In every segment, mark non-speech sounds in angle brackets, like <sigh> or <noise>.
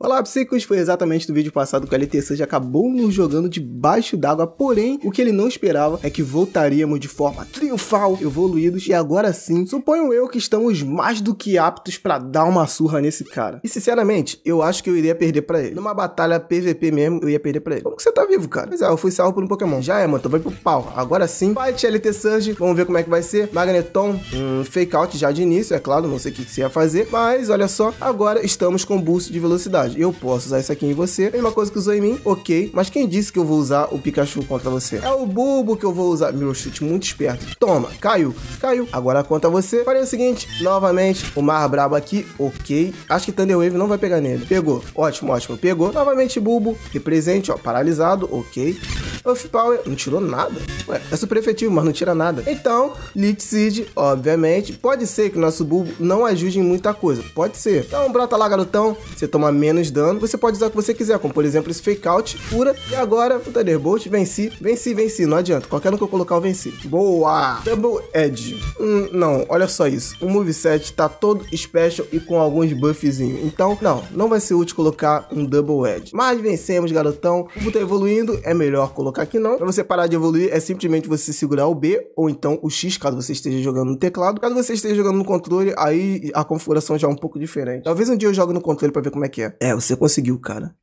Olá, psicos! Foi exatamente do vídeo passado que o lt Surge acabou nos jogando debaixo d'água, porém, o que ele não esperava é que voltaríamos de forma triunfal, evoluídos, e agora sim, suponho eu que estamos mais do que aptos para dar uma surra nesse cara. E sinceramente, eu acho que eu iria perder para ele. Numa batalha PVP mesmo, eu ia perder para ele. Como que você tá vivo, cara? Pois é, eu fui salvo por um Pokémon. Já é, mano, então vai pro pau. Agora sim, fight LT Surge, vamos ver como é que vai ser. Magneton, um fake out já de início, é claro, não sei o que você ia fazer, mas olha só, agora estamos com boost de velocidade. Eu posso usar isso aqui em você. Mesma coisa que usou em mim, ok. Mas quem disse que eu vou usar o Pikachu contra você? É o Bulbo que eu vou usar. Meu chute muito esperto. Toma, caiu, caiu. Agora conta você. Farei o seguinte, novamente, o Mar Brabo aqui, ok. Acho que Thunder Wave não vai pegar nele. Pegou, ótimo, ótimo. Pegou, novamente Bulbo, represente, ó, paralisado, ok. Of Power ah, não tirou nada. Ué, é super efetivo, mas não tira nada. Então, Leech Seed, obviamente, pode ser que o nosso bulbo não ajude em muita coisa. Pode ser. Então, brota lá, garotão. Você toma menos dano. Você pode usar o que você quiser, como por exemplo esse Fake Out, cura. E agora, o Thunderbolt, venci, venci, venci. Não adianta. Qualquer um que eu colocar, eu venci. Boa! Double Edge. Hum, não, olha só isso. O moveset tá todo special e com alguns buffzinhos. Então, não, não vai ser útil colocar um Double Edge. Mas vencemos, garotão. O tá evoluindo, é melhor colocar colocar aqui não. Pra você parar de evoluir, é simplesmente você segurar o B ou então o X, caso você esteja jogando no teclado. Caso você esteja jogando no controle, aí a configuração já é um pouco diferente. Talvez um dia eu jogue no controle pra ver como é que é. É, você conseguiu, cara.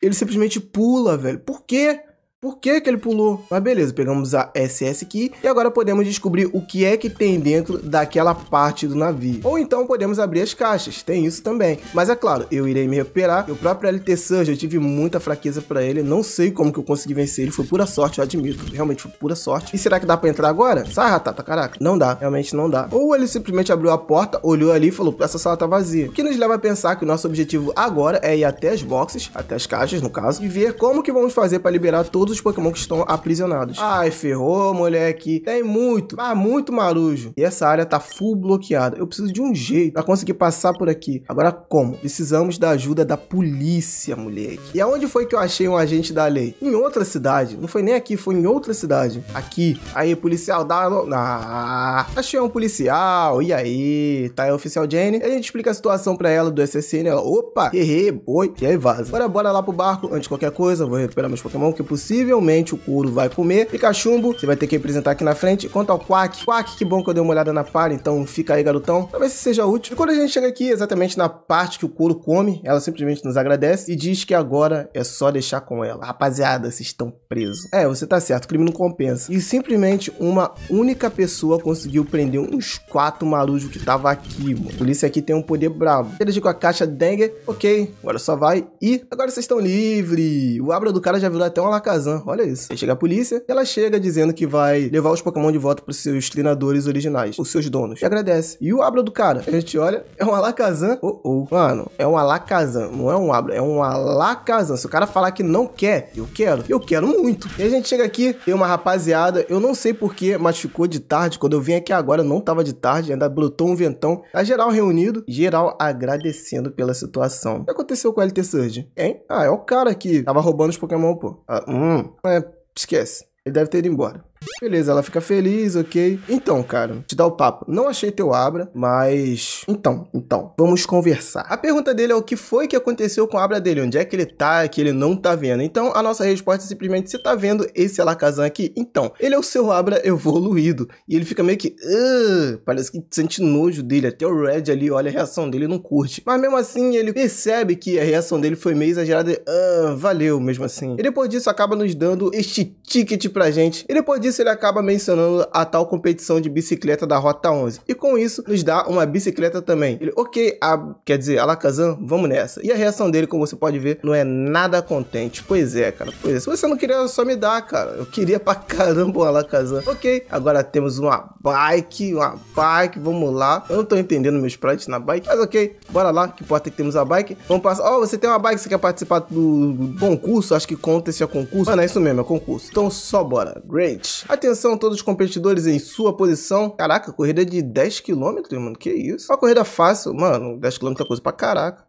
Ele simplesmente pula, velho. Por quê? por que, que ele pulou. Mas beleza, pegamos a SS aqui e agora podemos descobrir o que é que tem dentro daquela parte do navio. Ou então podemos abrir as caixas, tem isso também. Mas é claro, eu irei me recuperar. O próprio LT Surge, eu tive muita fraqueza para ele, não sei como que eu consegui vencer ele, foi pura sorte, eu admito, realmente foi pura sorte. E será que dá para entrar agora? Sai, Ratata, caraca. Não dá, realmente não dá. Ou ele simplesmente abriu a porta, olhou ali e falou, essa sala tá vazia. O que nos leva a pensar que o nosso objetivo agora é ir até as boxes, até as caixas no caso, e ver como que vamos fazer para liberar todos todos os Pokémon que estão aprisionados. Ai, ferrou, moleque. Tem muito, mas muito marujo. E essa área tá full bloqueada. Eu preciso de um jeito pra conseguir passar por aqui. Agora como? Precisamos da ajuda da polícia, moleque. E aonde foi que eu achei um agente da lei? Em outra cidade. Não foi nem aqui, foi em outra cidade. Aqui. Aí, policial, dá... Ah, achei um policial. E aí? Tá aí o oficial Jenny. E a gente explica a situação pra ela do SSN. Ela, opa, errei, boi. E aí vaza. Agora bora lá pro barco. Antes de qualquer coisa, vou recuperar meus Pokémon que é possível possivelmente o couro vai comer. E cachumbo, você vai ter que apresentar aqui na frente. Quanto ao Quack, Quack, que bom que eu dei uma olhada na palha, então fica aí, garotão. Talvez seja útil. E quando a gente chega aqui, exatamente na parte que o couro come, ela simplesmente nos agradece e diz que agora é só deixar com ela. Rapaziada, vocês estão presos. É, você tá certo, crime não compensa. E simplesmente uma única pessoa conseguiu prender uns quatro marujos que tava aqui, mano. A polícia aqui tem um poder bravo. Ele com a caixa Dengue, ok, agora só vai e agora vocês estão livres. O abra do cara já virou até uma lacazão olha isso. Aí chega a polícia e ela chega dizendo que vai levar os Pokémon de volta pros seus treinadores originais, os seus donos. E agradece. E o Abra do cara? A gente olha, é um Alakazam. Oh, oh. Mano, é um Alakazam. Não é um Abra, é um Alakazam. Se o cara falar que não quer, eu quero. Eu quero muito. E a gente chega aqui, tem uma rapaziada, eu não sei porquê, mas ficou de tarde. Quando eu vim aqui agora, não tava de tarde, ainda brotou um ventão. Tá geral reunido, geral agradecendo pela situação. O que aconteceu com o LT Surge? Hein? Ah, é o cara que tava roubando os Pokémon, pô. Ah, hum, é, esquece. Ele deve ter ido embora. Beleza, ela fica feliz, ok. Então, cara, te dá o papo. Não achei teu Abra, mas. Então, então, vamos conversar. A pergunta dele é o que foi que aconteceu com o Abra dele? Onde é que ele tá? Que ele não tá vendo? Então, a nossa resposta é simplesmente: você tá vendo esse Alakazam aqui? Então, ele é o seu Abra evoluído. E ele fica meio que. Parece que sente nojo dele. Até o Red ali olha a reação dele não curte. Mas mesmo assim, ele percebe que a reação dele foi meio exagerada. Ah, valeu, mesmo assim. E depois disso, acaba nos dando este ticket pra gente. E depois disso, ele acaba mencionando a tal competição de bicicleta da Rota 11. E com isso nos dá uma bicicleta também. Ele, ok, a, quer dizer, Alakazam, vamos nessa. E a reação dele, como você pode ver, não é nada contente. Pois é, cara, pois é. Se você não queria, só me dá, cara. Eu queria pra <laughs> caramba o Alakazam. Ok, agora temos uma bike, uma bike, vamos lá. Eu não tô entendendo meus sprites na bike, mas ok, bora lá, que importa que temos a bike. Vamos passar. Ó, oh, você tem uma bike, você quer participar do concurso? Acho que conta esse é concurso. Mano, é isso mesmo, é concurso. Então só bora. Great. Atenção todos os competidores em sua posição. Caraca, corrida de 10 km, mano, que isso? Uma corrida fácil, mano, 10 km é coisa pra caraca.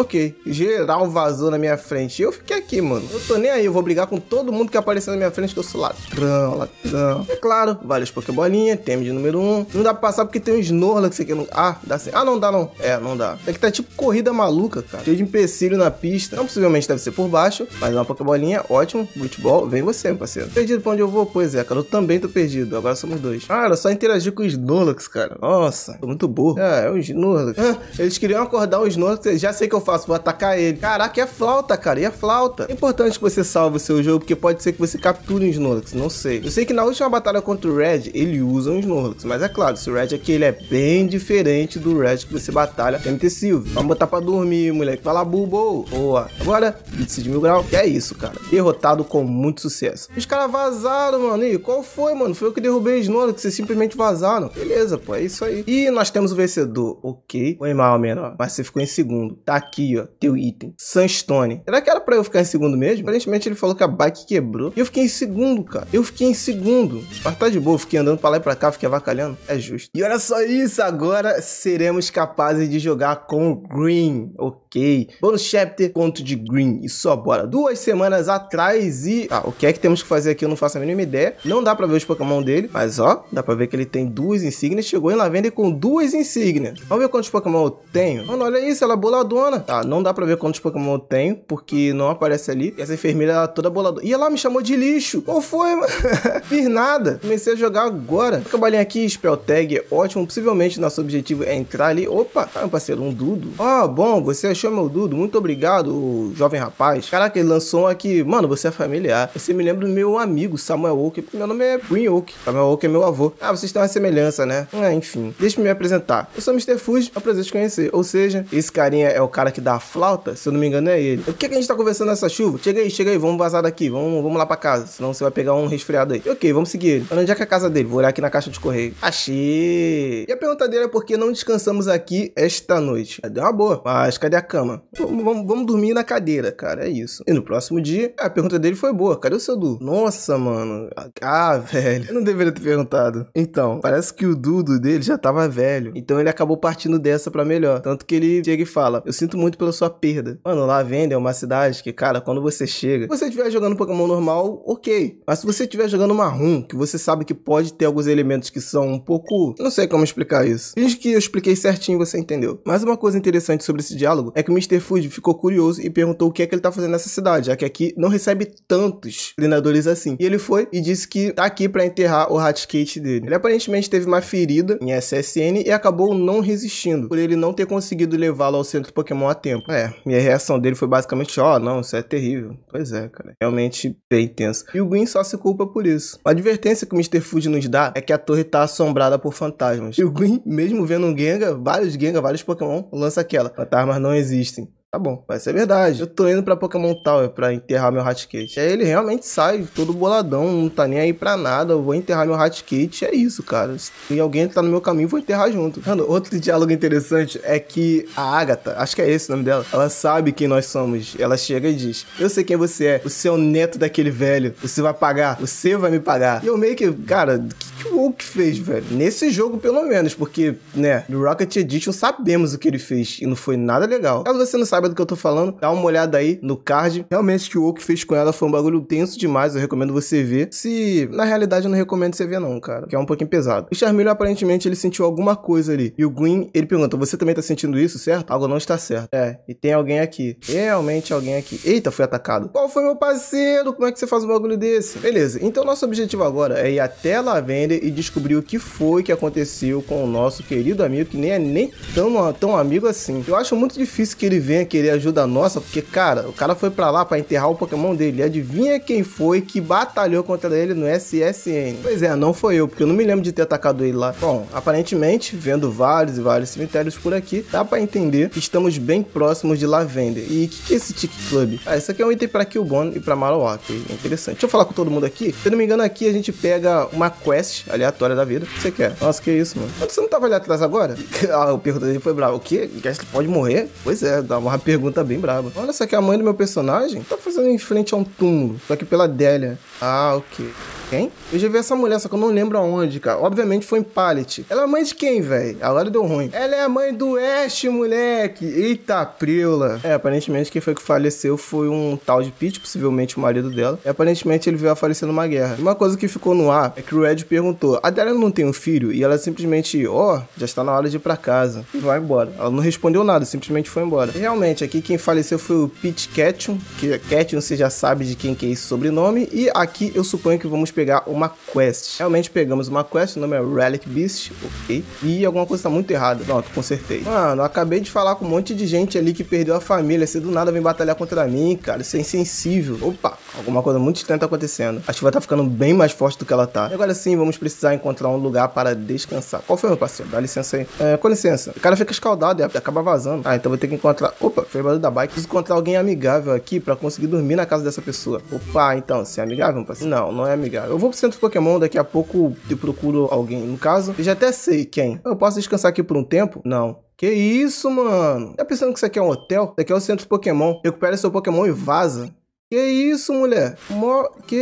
Ok, geral vazou na minha frente. eu fiquei aqui, mano. Eu tô nem aí, eu vou brigar com todo mundo que aparecer na minha frente, que eu sou ladrão, ladrão. É claro, várias Pokébolinhas, teme de número 1. Um. Não dá pra passar porque tem um Snorlax aqui. no. Ah, dá sim. Ah, não dá não. É, não dá. É que tá tipo corrida maluca, cara. Cheio de empecilho na pista. Não, possivelmente deve ser por baixo. Mas é uma Pokébolinha, ótimo. Futebol, vem você, meu parceiro. Perdido pra onde eu vou? Pois é, cara, eu também tô perdido. Agora somos dois. Ah, era só interagir com o Snorlax, cara. Nossa, tô muito burro. É, é o Snorlax. Ah, eles queriam acordar o Snorlax. Já sei que eu faço faço? Vou atacar ele. Caraca, é flauta, cara. E é flauta. É importante que você salve o seu jogo, porque pode ser que você capture um Snorlax. Não sei. Eu sei que na última batalha contra o Red, ele usa um Snorlax. Mas é claro, esse Red aqui, ele é bem diferente do Red que você batalha TNT Silvio. Vamos botar pra dormir, moleque. Fala, bubo. Boa. Agora, índice de mil graus. E é isso, cara. Derrotado com muito sucesso. Os caras vazaram, mano. E qual foi, mano? Foi eu que derrubei o Snorlax. Vocês simplesmente vazaram. Beleza, pô. É isso aí. E nós temos o vencedor. Ok. Foi mal, menor. Mas você ficou em segundo. Tá aqui aqui, ó, teu item. Sunstone. Será que era pra eu ficar em segundo mesmo? Aparentemente ele falou que a bike quebrou. E eu fiquei em segundo, cara. Eu fiquei em segundo. Mas tá de boa, fiquei andando pra lá e pra cá, fiquei avacalhando. É justo. E olha só isso, agora seremos capazes de jogar com o Green, ok? Bônus chapter, conto de Green. E só bora. Duas semanas atrás e... Ah, o que é que temos que fazer aqui? Eu não faço a mínima ideia. Não dá pra ver os Pokémon dele, mas ó, dá pra ver que ele tem duas insígnias. Chegou em Lavender com duas insígnias. Vamos ver quantos Pokémon eu tenho. Mano, olha isso, ela é boladona tá, não dá pra ver quantos Pokémon eu tenho, porque não aparece ali. E essa enfermeira, ela toda boladora. E ela me chamou de lixo. Qual foi, mano? <laughs> Fiz nada. Comecei a jogar agora. Cabalinha aqui, Spell Tag, é ótimo. Possivelmente nosso objetivo é entrar ali. Opa, cara, tá, parceiro, um Dudo. Ó, oh, bom, você achou meu Dudo. Muito obrigado, jovem rapaz. Caraca, ele lançou um aqui. Mano, você é familiar. Você me lembra do meu amigo, Samuel Oak. Meu nome é Green Oak. Samuel Oak é meu avô. Ah, vocês têm uma semelhança, né? Ah, enfim. Deixa eu me apresentar. Eu sou Mr. Fuji. É um prazer te conhecer. Ou seja, esse carinha é o cara cara que dá a flauta, se eu não me engano, é ele. O que, é que a gente tá conversando nessa chuva? Chega aí, chega aí, vamos vazar daqui, vamos, vamos lá pra casa, senão você vai pegar um resfriado aí. ok, vamos seguir ele. Onde é que é a casa dele? Vou olhar aqui na caixa de correio. Achei! E a pergunta dele é por que não descansamos aqui esta noite? É, deu uma boa, mas cadê a cama? Vamos, vamos, vamos dormir na cadeira, cara, é isso. E no próximo dia, a pergunta dele foi boa, cadê o seu Du? Nossa, mano. Ah, velho. Eu não deveria ter perguntado. Então, parece que o Dudo dele já tava velho. Então ele acabou partindo dessa pra melhor. Tanto que ele chega e fala: Eu sinto muito pela sua perda. Mano, Lavenda é uma cidade que, cara, quando você chega, se você estiver jogando Pokémon normal, ok. Mas se você estiver jogando marrom, que você sabe que pode ter alguns elementos que são um pouco. Não sei como explicar isso. Diz que eu expliquei certinho você entendeu. Mas uma coisa interessante sobre esse diálogo é que o Mr. Food ficou curioso e perguntou o que é que ele tá fazendo nessa cidade, já que aqui não recebe tantos treinadores assim. E ele foi e disse que tá aqui para enterrar o Ratcate dele. Ele aparentemente teve uma ferida em SSN e acabou não resistindo, por ele não ter conseguido levá-lo ao centro Pokémon tempo. É, minha reação dele foi basicamente, ó, oh, não, isso é terrível. Pois é, cara. Realmente bem intenso. E o Green só se culpa por isso. A advertência que o Mr. Fuji nos dá é que a torre tá assombrada por fantasmas. E o Green, mesmo vendo um Genga, vários Genga, vários Pokémon, lança aquela. Fantasmas não existem. Tá bom, vai ser verdade. Eu tô indo pra Pokémon Tower pra enterrar meu Ratkit. Aí ele realmente sai todo boladão, não tá nem aí pra nada. Eu vou enterrar meu Ratkit, é isso, cara. Se alguém tá no meu caminho, vou enterrar junto. Mano, outro diálogo interessante é que a Agatha, acho que é esse o nome dela, ela sabe quem nós somos. Ela chega e diz: Eu sei quem você é, você é o neto daquele velho, você vai pagar, você vai me pagar. E eu meio que, cara, que que o Hulk fez, velho. Nesse jogo, pelo menos, porque, né, no Rocket Edition sabemos o que ele fez e não foi nada legal. Caso você não saiba do que eu tô falando, dá uma olhada aí no card. Realmente, o que o Hulk fez com ela foi um bagulho tenso demais, eu recomendo você ver. Se, na realidade, eu não recomendo você ver não, cara, que é um pouquinho pesado. O Charmeleon, aparentemente, ele sentiu alguma coisa ali. E o Green, ele pergunta, você também tá sentindo isso, certo? Algo não está certo. É, e tem alguém aqui. Realmente alguém aqui. Eita, fui atacado. Qual foi meu parceiro? Como é que você faz um bagulho desse? Beleza, então nosso objetivo agora é ir até lá, Lavender e descobrir o que foi que aconteceu com o nosso querido amigo, que nem é nem tão, tão amigo assim. Eu acho muito difícil que ele venha querer ajuda nossa, porque, cara, o cara foi para lá para enterrar o Pokémon dele. adivinha quem foi que batalhou contra ele no SSN? Pois é, não foi eu, porque eu não me lembro de ter atacado ele lá. Bom, aparentemente, vendo vários e vários cemitérios por aqui, dá para entender que estamos bem próximos de Lavender. E o que, que é esse Tic Club? Ah, isso aqui é um item para Killbone e para Marowak. É interessante. Deixa eu falar com todo mundo aqui. Se eu não me engano, aqui a gente pega uma quest aleatória da vida que você quer. Nossa, que é isso, mano. Você não tava tá ali atrás agora? <laughs> ah, o pergunta dele foi bravo. O quê? Gasly pode morrer? Pois é, dá uma pergunta bem brava. Olha, só que é a mãe do meu personagem tá fazendo em frente a um túmulo, só que pela Adélia. Ah, ok. Quem? Eu já vi essa mulher, só que eu não lembro aonde, cara. Obviamente foi em Pallet. Ela é mãe de quem, velho? Agora deu ruim. Ela é a mãe do Ash, moleque. Eita, prila. É, aparentemente quem foi que faleceu foi um tal de Pete, possivelmente o marido dela. E aparentemente ele veio a falecer numa guerra. Uma coisa que ficou no ar é que o Ed perguntou: a dela não tem um filho? E ela simplesmente, ó, oh, já está na hora de ir pra casa. E vai embora. Ela não respondeu nada, simplesmente foi embora. E realmente, aqui quem faleceu foi o Pete Ketchum, que Ketchum você já sabe de quem que é esse sobrenome. E aqui eu suponho que vamos pegar uma quest. Realmente pegamos uma quest, o nome é Relic Beast, ok. E alguma coisa tá muito errada. Pronto, consertei. Mano, acabei de falar com um monte de gente ali que perdeu a família. Você do nada vem batalhar contra mim, cara, isso é insensível. Opa, alguma coisa muito estranha tá acontecendo. A chuva tá ficando bem mais forte do que ela tá. E agora sim, vamos precisar encontrar um lugar para descansar. Qual foi, meu parceiro? Dá licença aí. É, com licença. O cara fica escaldado e acaba vazando. Ah, então vou ter que encontrar... Opa, foi barulho da bike. Preciso encontrar alguém amigável aqui para conseguir dormir na casa dessa pessoa. Opa, então, se é amigável, meu parceiro? Não, não é amigável. Eu vou pro centro Pokémon, daqui a pouco eu procuro alguém. No caso, eu já até sei quem. Eu posso descansar aqui por um tempo? Não. Que isso, mano? Tá pensando que isso aqui é um hotel? Isso aqui é o centro Pokémon. Recupera seu Pokémon e vaza. Que isso, mulher? Mo... Que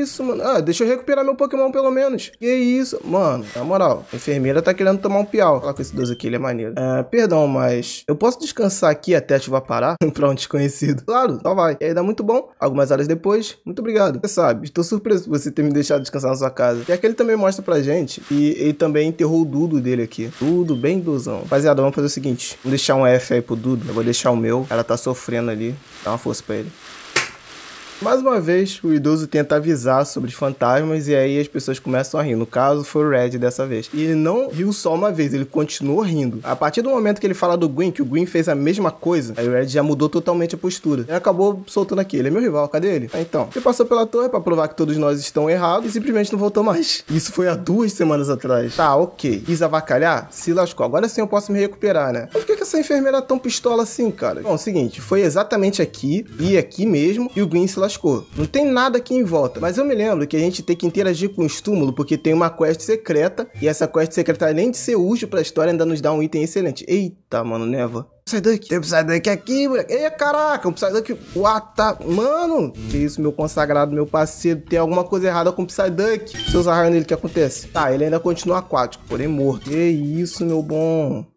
isso, mano? Ah, deixa eu recuperar meu Pokémon pelo menos. Que isso? Mano, na moral, a enfermeira tá querendo tomar um piau. Falar com esse 12 aqui, ele é maneiro. É, perdão, mas eu posso descansar aqui até ativar parar? <laughs> pra um desconhecido. Claro, só vai. E aí dá muito bom. Algumas horas depois, muito obrigado. Você sabe, estou surpreso por você ter me deixado descansar na sua casa. E aqui ele também mostra pra gente e ele também enterrou o Dudo dele aqui. Tudo bem, Duzão. Rapaziada, vamos fazer o seguinte. Vou deixar um F aí pro Dudo. Eu vou deixar o meu. Ela tá sofrendo ali. Dá uma força pra ele. Mais uma vez, o idoso tenta avisar sobre fantasmas e aí as pessoas começam a rir. No caso, foi o Red dessa vez. E ele não riu só uma vez, ele continuou rindo. A partir do momento que ele fala do Green, que o Green fez a mesma coisa, aí o Red já mudou totalmente a postura. Ele acabou soltando aqui. Ele é meu rival, cadê ele? Ah, então, ele passou pela torre para provar que todos nós estão errados e simplesmente não voltou mais. Isso foi há duas semanas atrás. Tá, ok. Quis avacalhar? Se lascou. Agora sim eu posso me recuperar, né? Por que, que essa enfermeira é tão pistola assim, cara? Bom, é o seguinte, foi exatamente aqui e aqui mesmo e o Green se lascou lascou. Não tem nada aqui em volta. Mas eu me lembro que a gente tem que interagir com o estúmulo porque tem uma quest secreta e essa quest secreta, além de ser útil pra história, ainda nos dá um item excelente. Eita, mano, neva. Psyduck. Tem um Psyduck aqui, moleque. Ei, caraca, um Psyduck. What the... Mano, que isso, meu consagrado, meu parceiro. Tem alguma coisa errada com o Psyduck. Se eu usar raio nele, o que acontece? Tá, ele ainda continua aquático, porém morto. Que isso, meu bom.